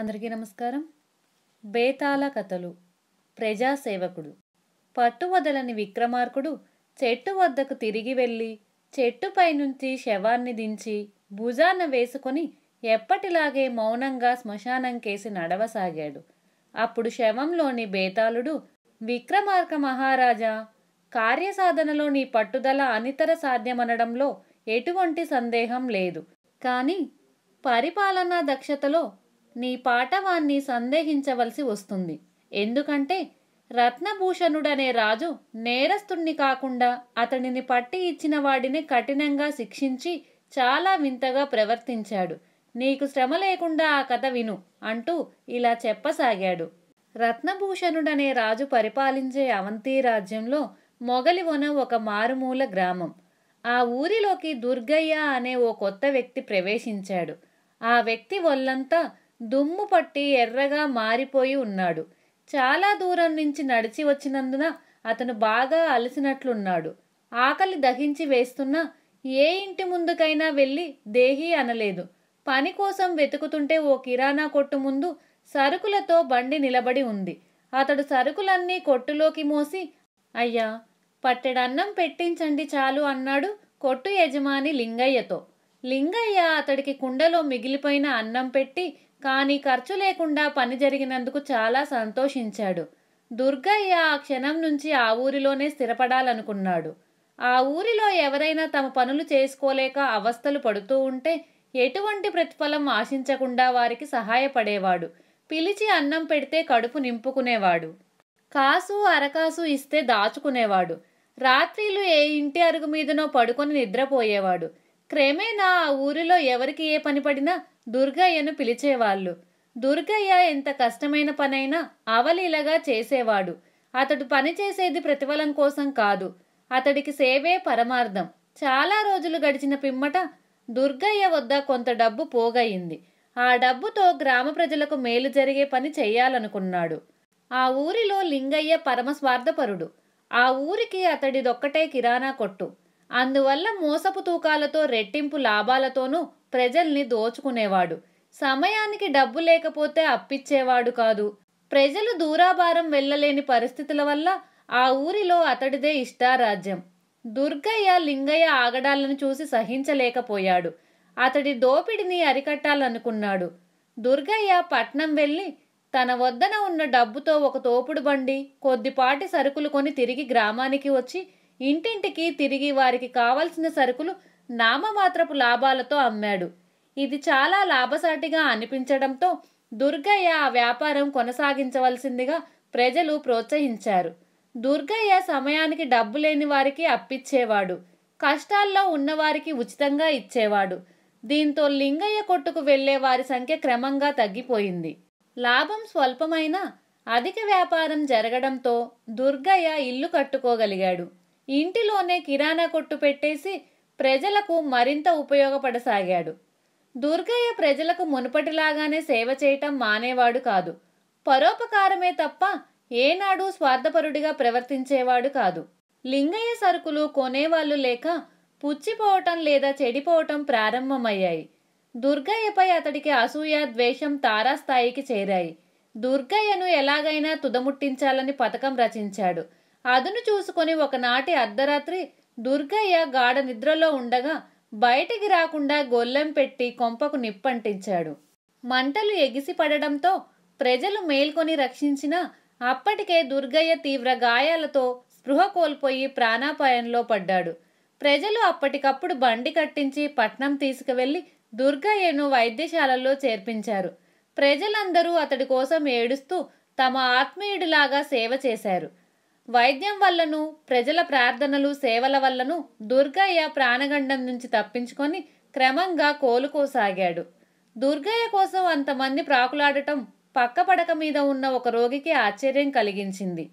అందరికీ నమస్కారం బేతాల కథలు ప్రజాసేవకుడు పట్టువదలని విక్రమార్కుడు చెట్టు వద్దకు తిరిగి వెళ్ళి చెట్టుపై నుంచి శవాన్ని దించి భుజాన వేసుకొని ఎప్పటిలాగే మౌనంగా శ్మశానంకేసి నడవసాగాడు అప్పుడు శవంలోని బేతాళుడు విక్రమార్క మహారాజా కార్యసాధనలో నీ పట్టుదల అనితర సాధ్యమనడంలో ఎటువంటి సందేహం లేదు కానీ పరిపాలనా దక్షతలో నీ పాటవాన్ని సందేహించవలసి వస్తుంది ఎందుకంటే రత్నభూషణుడనే రాజు నేరస్తుణ్ణి కాకుండా అతనిని పట్టి ఇచ్చిన వాడిని కఠినంగా శిక్షించి చాలా వింతగా ప్రవర్తించాడు నీకు శ్రమ లేకుండా ఆ కథ విను అంటూ ఇలా చెప్పసాగాడు రత్నభూషణుడనే రాజు పరిపాలించే అవంతి రాజ్యంలో మొగలివొన ఒక మారుమూల గ్రామం ఆ ఊరిలోకి దుర్గయ్య అనే ఓ కొత్త వ్యక్తి ప్రవేశించాడు ఆ వ్యక్తి వల్లంతా దుమ్ము పట్టి ఎర్రగా మారిపోయి ఉన్నాడు చాలా దూరం నుంచి నడిచి వచ్చినందున అతను బాగా అలసినట్లున్నాడు ఆకలి దహించి వేస్తున్నా ఏ ఇంటి ముందుకైనా వెళ్ళి దేహి అనలేదు పని కోసం వెతుకుతుంటే ఓ కిరాణా కొట్టు ముందు సరుకులతో బండి నిలబడి ఉంది అతడు సరుకులన్నీ కొట్టులోకి మోసి అయ్యా పట్టెడన్నం పెట్టించండి చాలు అన్నాడు కొట్టు యజమాని లింగయ్యతో లింగయ్య అతడికి కుండలో మిగిలిపోయిన అన్నం పెట్టి కానీ ఖర్చు లేకుండా పని జరిగినందుకు చాలా సంతోషించాడు దుర్గయ్య ఆ క్షణం నుంచి ఆ ఊరిలోనే స్థిరపడాలనుకున్నాడు ఆ ఊరిలో ఎవరైనా తమ పనులు చేసుకోలేక అవస్థలు పడుతూ ఉంటే ఎటువంటి ప్రతిఫలం ఆశించకుండా వారికి సహాయపడేవాడు పిలిచి అన్నం పెడితే కడుపు నింపుకునేవాడు కాసు అరకాసు ఇస్తే దాచుకునేవాడు రాత్రిలు ఏ ఇంటి అరుగు మీదనో పడుకొని నిద్రపోయేవాడు క్రమేణా ఆ ఊరిలో ఎవరికి ఏ పని పడినా దుర్గయ్యను పిలిచేవాళ్ళు దుర్గయ్య ఎంత కష్టమైన పనైనా అవలీలగా చేసేవాడు అతడు పనిచేసేది ప్రతిఫలం కోసం కాదు అతడికి సేవే పరమార్థం చాలా రోజులు గడిచిన పిమ్మట దుర్గయ్య వద్ద కొంత డబ్బు పోగయింది ఆ డబ్బుతో గ్రామ ప్రజలకు మేలు జరిగే పని చెయ్యాలనుకున్నాడు ఆ ఊరిలో లింగయ్య పరమ స్వార్థపరుడు ఆ ఊరికి అతడిదొక్కటే కిరాణా కొట్టు అందువల్ల మోసపు తూకాలతో రెట్టింపు లాభాలతోనూ ప్రజల్ని దోచుకునేవాడు సమయానికి డబ్బు లేకపోతే అప్పిచ్చేవాడు కాదు ప్రజలు దూరాభారం వెళ్ళలేని పరిస్థితుల వల్ల ఆ ఊరిలో అతడిదే ఇష్టారాజ్యం దుర్గయ్య లింగయ్య ఆగడాలను చూసి సహించలేకపోయాడు అతడి దోపిడిని అరికట్టాలనుకున్నాడు దుర్గయ్య పట్నం వెళ్ళి తన వద్దన ఉన్న డబ్బుతో ఒక తోపుడు బండి కొద్దిపాటి సరుకులు కొని తిరిగి గ్రామానికి వచ్చి ఇంటింటికి తిరిగి వారికి కావలసిన సరుకులు నామమాత్రపు లాభాలతో అమ్మాడు ఇది చాలా లాభసాటిగా అనిపించడంతో దుర్గయ్య ఆ వ్యాపారం కొనసాగించవలసిందిగా ప్రజలు ప్రోత్సహించారు దుర్గయ్య సమయానికి డబ్బు లేని వారికి అప్పిచ్చేవాడు కష్టాల్లో ఉన్నవారికి ఉచితంగా ఇచ్చేవాడు దీంతో లింగయ్య కొట్టుకు వెళ్లే వారి సంఖ్య క్రమంగా తగ్గిపోయింది లాభం స్వల్పమైనా అధిక వ్యాపారం జరగడంతో దుర్గయ్య ఇల్లు కట్టుకోగలిగాడు ఇంటిలోనే కిరాణా కొట్టు పెట్టేసి ప్రజలకు మరింత ఉపయోగపడసాగాడు దుర్గయ్య ప్రజలకు మునుపటిలాగానే సేవ చేయటం మానేవాడు కాదు పరోపకారమే తప్ప ఏనాడు స్వార్థపరుడిగా ప్రవర్తించేవాడు కాదు లింగయ్య సరుకులు కొనేవాళ్ళు లేక పుచ్చిపోవటం లేదా చెడిపోవటం ప్రారంభమయ్యాయి దుర్గయ్యపై అతడికి అసూయ ద్వేషం తారాస్థాయికి చేరాయి దుర్గయ్యను ఎలాగైనా తుదముట్టించాలని పథకం రచించాడు అదును చూసుకుని ఒకనాటి అర్ధరాత్రి దుర్గయ్య గాఢ నిద్రలో ఉండగా బయటికి రాకుండా గొల్లెం పెట్టి కొంపకు నిప్పంటించాడు మంటలు ఎగిసి పడడంతో ప్రజలు మేల్కొని రక్షించిన అప్పటికే దుర్గయ్య తీవ్ర గాయాలతో స్పృహ కోల్పోయి ప్రాణాపాయంలో పడ్డాడు ప్రజలు అప్పటికప్పుడు బండి కట్టించి పట్నం తీసుకువెళ్లి దుర్గయ్యను వైద్యశాలలో చేర్పించారు ప్రజలందరూ అతడి కోసం ఏడుస్తూ తమ ఆత్మీయుడిలాగా సేవ చేశారు వైద్యం వల్లను ప్రజల ప్రార్థనలు సేవల వల్లను దుర్గయ్య ప్రాణగండం నుంచి తప్పించుకొని క్రమంగా కోలుకోసాగాడు దుర్గయ్య కోసం అంతమంది ప్రాకులాడటం పక్క పడక మీద ఉన్న ఒక రోగికి ఆశ్చర్యం కలిగించింది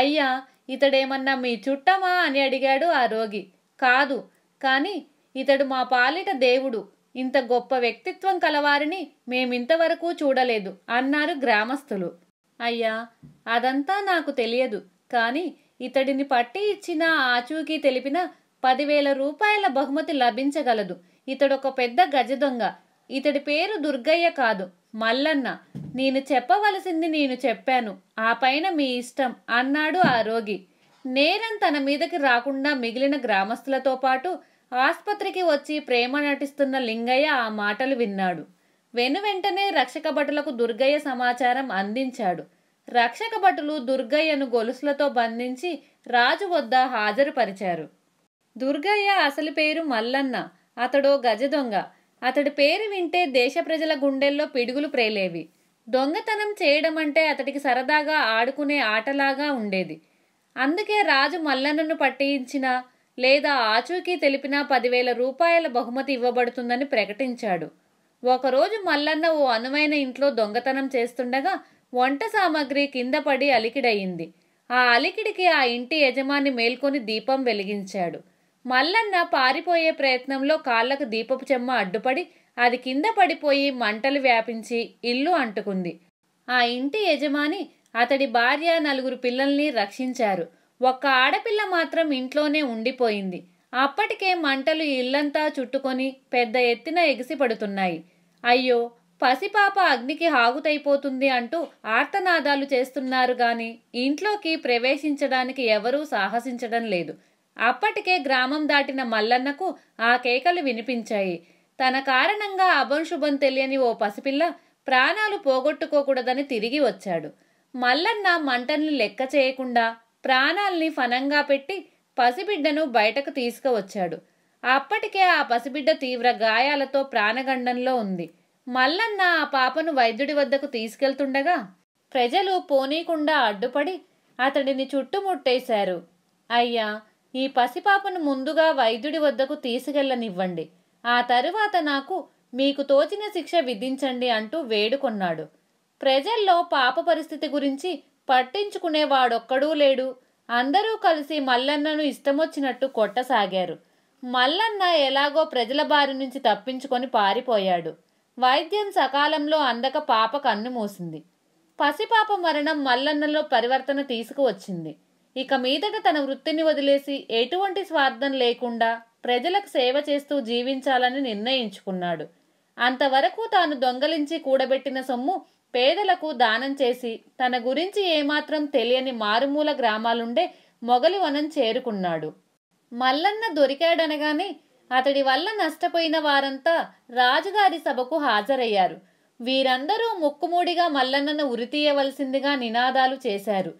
అయ్యా ఇతడేమన్నా మీ చుట్టమా అని అడిగాడు ఆ రోగి కాదు కానీ ఇతడు మా పాలిట దేవుడు ఇంత గొప్ప వ్యక్తిత్వం కలవారిని మేమింతవరకు చూడలేదు అన్నారు గ్రామస్తులు అయ్యా అదంతా నాకు తెలియదు కాని ఇతడిని పట్టి ఇచ్చిన ఆచూకీ తెలిపిన పదివేల రూపాయల బహుమతి లభించగలదు ఇతడొక పెద్ద గజ దొంగ ఇతడి పేరు దుర్గయ్య కాదు మల్లన్న నేను చెప్పవలసింది నేను చెప్పాను ఆ పైన మీ ఇష్టం అన్నాడు ఆ రోగి నేరం తన మీదకి రాకుండా మిగిలిన గ్రామస్తులతో పాటు ఆసుపత్రికి వచ్చి ప్రేమ నటిస్తున్న లింగయ్య ఆ మాటలు విన్నాడు వెనువెంటనే రక్షక భటులకు దుర్గయ్య సమాచారం అందించాడు రక్షక భటులు దుర్గయ్యను గొలుసులతో బంధించి రాజు వద్ద హాజరుపరిచారు దుర్గయ్య అసలు పేరు మల్లన్న అతడో గజదొంగ అతడి పేరు వింటే దేశ ప్రజల గుండెల్లో పిడుగులు ప్రేలేవి దొంగతనం చేయడం అంటే అతడికి సరదాగా ఆడుకునే ఆటలాగా ఉండేది అందుకే రాజు మల్లన్నను పట్టించిన లేదా ఆచూకీ తెలిపిన పదివేల రూపాయల బహుమతి ఇవ్వబడుతుందని ప్రకటించాడు ఒకరోజు మల్లన్న ఓ అనువైన ఇంట్లో దొంగతనం చేస్తుండగా వంట సామాగ్రి కింద పడి అలికిడయింది ఆ అలికిడికి ఆ ఇంటి యజమాని మేల్కొని దీపం వెలిగించాడు మల్లన్న పారిపోయే ప్రయత్నంలో కాళ్లకు దీపపు చెమ్మ అడ్డుపడి అది కింద పడిపోయి మంటలు వ్యాపించి ఇల్లు అంటుకుంది ఆ ఇంటి యజమాని అతడి భార్య నలుగురు పిల్లల్ని రక్షించారు ఒక్క ఆడపిల్ల మాత్రం ఇంట్లోనే ఉండిపోయింది అప్పటికే మంటలు ఇల్లంతా చుట్టుకొని పెద్ద ఎత్తిన ఎగిసిపడుతున్నాయి అయ్యో పసిపాప అగ్నికి హాగుతైపోతుంది అంటూ ఆర్తనాదాలు చేస్తున్నారు గాని ఇంట్లోకి ప్రవేశించడానికి ఎవరూ సాహసించడం లేదు అప్పటికే గ్రామం దాటిన మల్లన్నకు ఆ కేకలు వినిపించాయి తన కారణంగా అభంశుభం తెలియని ఓ పసిపిల్ల ప్రాణాలు పోగొట్టుకోకూడదని తిరిగి వచ్చాడు మల్లన్న మంటల్ని లెక్క చేయకుండా ప్రాణాల్ని ఫనంగా పెట్టి పసిబిడ్డను బయటకు తీసుకువచ్చాడు అప్పటికే ఆ పసిబిడ్డ తీవ్ర గాయాలతో ప్రాణగండంలో ఉంది మల్లన్న ఆ పాపను వైద్యుడి వద్దకు తీసుకెళ్తుండగా ప్రజలు పోనీకుండా అడ్డుపడి అతడిని చుట్టుముట్టేశారు అయ్యా ఈ పసిపాపను ముందుగా వైద్యుడి వద్దకు తీసుకెళ్లనివ్వండి ఆ తరువాత నాకు మీకు తోచిన శిక్ష విధించండి అంటూ వేడుకొన్నాడు ప్రజల్లో పాప పరిస్థితి గురించి పట్టించుకునేవాడొక్కడూ లేడు అందరూ కలిసి మల్లన్నను ఇష్టమొచ్చినట్టు కొట్టసాగారు మల్లన్న ఎలాగో ప్రజల బారి నుంచి తప్పించుకొని పారిపోయాడు వైద్యం సకాలంలో అందక పాప కన్ను మూసింది పసిపాప మరణం మల్లన్నలో పరివర్తన తీసుకువచ్చింది ఇక మీదట తన వృత్తిని వదిలేసి ఎటువంటి స్వార్థం లేకుండా ప్రజలకు సేవ చేస్తూ జీవించాలని నిర్ణయించుకున్నాడు అంతవరకు తాను దొంగలించి కూడబెట్టిన సొమ్ము పేదలకు దానం చేసి తన గురించి ఏమాత్రం తెలియని మారుమూల గ్రామాలుండే మొగలివనం చేరుకున్నాడు మల్లన్న దొరికాడనగానే అతడి వల్ల నష్టపోయిన వారంతా రాజుగారి సభకు హాజరయ్యారు వీరందరూ ముక్కుమూడిగా మల్లన్నను ఉరితీయవలసిందిగా నినాదాలు చేశారు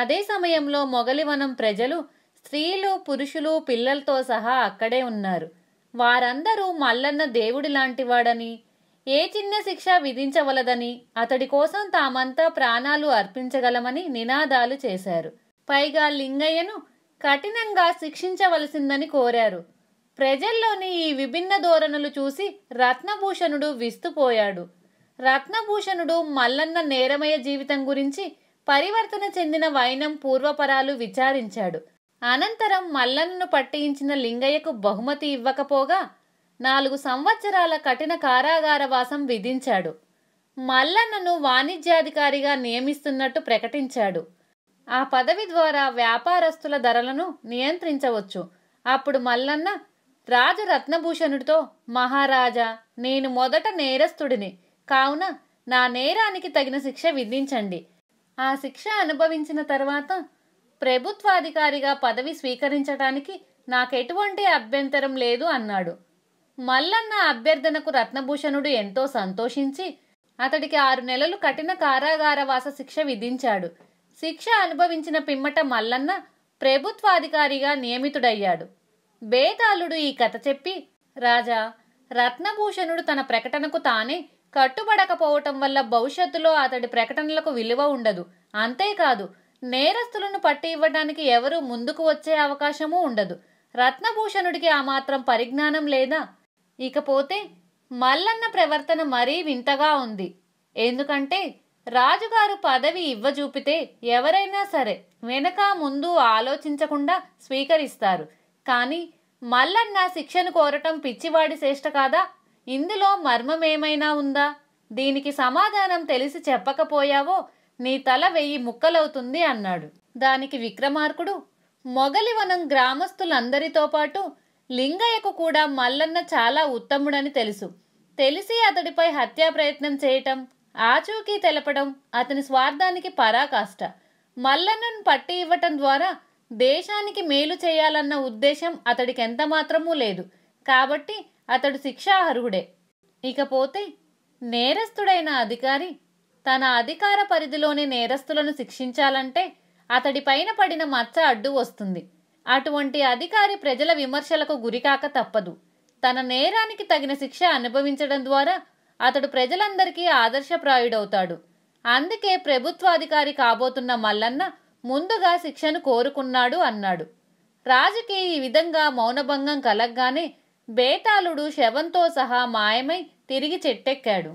అదే సమయంలో మొగలివనం ప్రజలు స్త్రీలు పురుషులు పిల్లలతో సహా అక్కడే ఉన్నారు వారందరూ మల్లన్న దేవుడి లాంటివాడని ఏ చిన్న శిక్ష విధించవలదని అతడి కోసం తామంతా ప్రాణాలు అర్పించగలమని నినాదాలు చేశారు పైగా లింగయ్యను కఠినంగా శిక్షించవలసిందని కోరారు ప్రజల్లోని ఈ విభిన్న ధోరణులు చూసి రత్నభూషణుడు విస్తుపోయాడు రత్నభూషణుడు మల్లన్న నేరమయ జీవితం గురించి పరివర్తన చెందిన వైనం పూర్వపరాలు విచారించాడు అనంతరం మల్లన్నను పట్టించిన లింగయ్యకు బహుమతి ఇవ్వకపోగా నాలుగు సంవత్సరాల కఠిన కారాగారవాసం విధించాడు మల్లన్నను వాణిజ్యాధికారిగా నియమిస్తున్నట్టు ప్రకటించాడు ఆ పదవి ద్వారా వ్యాపారస్తుల ధరలను నియంత్రించవచ్చు అప్పుడు మల్లన్న రాజు రత్నభూషణుడితో మహారాజా నేను మొదట నేరస్తుడిని కావున నా నేరానికి తగిన శిక్ష విధించండి ఆ శిక్ష అనుభవించిన తర్వాత ప్రభుత్వాధికారిగా పదవి స్వీకరించటానికి నాకెటువంటి అభ్యంతరం లేదు అన్నాడు మల్లన్న అభ్యర్థనకు రత్నభూషణుడు ఎంతో సంతోషించి అతడికి ఆరు నెలలు కఠిన కారాగారవాస శిక్ష విధించాడు శిక్ష అనుభవించిన పిమ్మట మల్లన్న ప్రభుత్వాధికారిగా నియమితుడయ్యాడు బేతాళుడు ఈ కథ చెప్పి రాజా రత్నభూషణుడు తన ప్రకటనకు తానే కట్టుబడకపోవటం వల్ల భవిష్యత్తులో అతడి ప్రకటనలకు విలువ ఉండదు అంతేకాదు నేరస్తులను పట్టి ఇవ్వడానికి ఎవరూ ముందుకు వచ్చే అవకాశము ఉండదు రత్నభూషణుడికి ఆ మాత్రం పరిజ్ఞానం లేదా ఇకపోతే మల్లన్న ప్రవర్తన మరీ వింతగా ఉంది ఎందుకంటే రాజుగారు పదవి ఇవ్వజూపితే ఎవరైనా సరే వెనక ముందు ఆలోచించకుండా స్వీకరిస్తారు కానీ మల్లన్న శిక్షను కోరటం పిచ్చివాడి శ్రేష్ఠ కాదా ఇందులో మర్మమేమైనా ఉందా దీనికి సమాధానం తెలిసి చెప్పకపోయావో నీ తల వెయ్యి ముక్కలవుతుంది అన్నాడు దానికి విక్రమార్కుడు మొగలివనం గ్రామస్తులందరితో పాటు లింగయ్యకు కూడా మల్లన్న చాలా ఉత్తముడని తెలుసు తెలిసి అతడిపై హత్యా ప్రయత్నం చేయటం ఆచూకీ తెలపడం అతని స్వార్థానికి పరాకాష్ట మల్లన్నను పట్టి ఇవ్వటం ద్వారా దేశానికి మేలు చేయాలన్న ఉద్దేశం అతడికి ఎంత మాత్రమూ లేదు కాబట్టి అతడు శిక్షాహర్హుడే ఇకపోతే నేరస్తుడైన అధికారి తన అధికార పరిధిలోని నేరస్తులను శిక్షించాలంటే అతడిపైన పడిన మచ్చ అడ్డు వస్తుంది అటువంటి అధికారి ప్రజల విమర్శలకు గురికాక తప్పదు తన నేరానికి తగిన శిక్ష అనుభవించడం ద్వారా అతడు ప్రజలందరికీ ఆదర్శప్రాయుడవుతాడు అందుకే ప్రభుత్వాధికారి కాబోతున్న మల్లన్న ముందుగా శిక్షను కోరుకున్నాడు అన్నాడు రాజుకి ఈ విధంగా మౌనభంగం కలగ్గానే బేతాళుడు శవంతో సహా మాయమై తిరిగి చెట్టెక్కాడు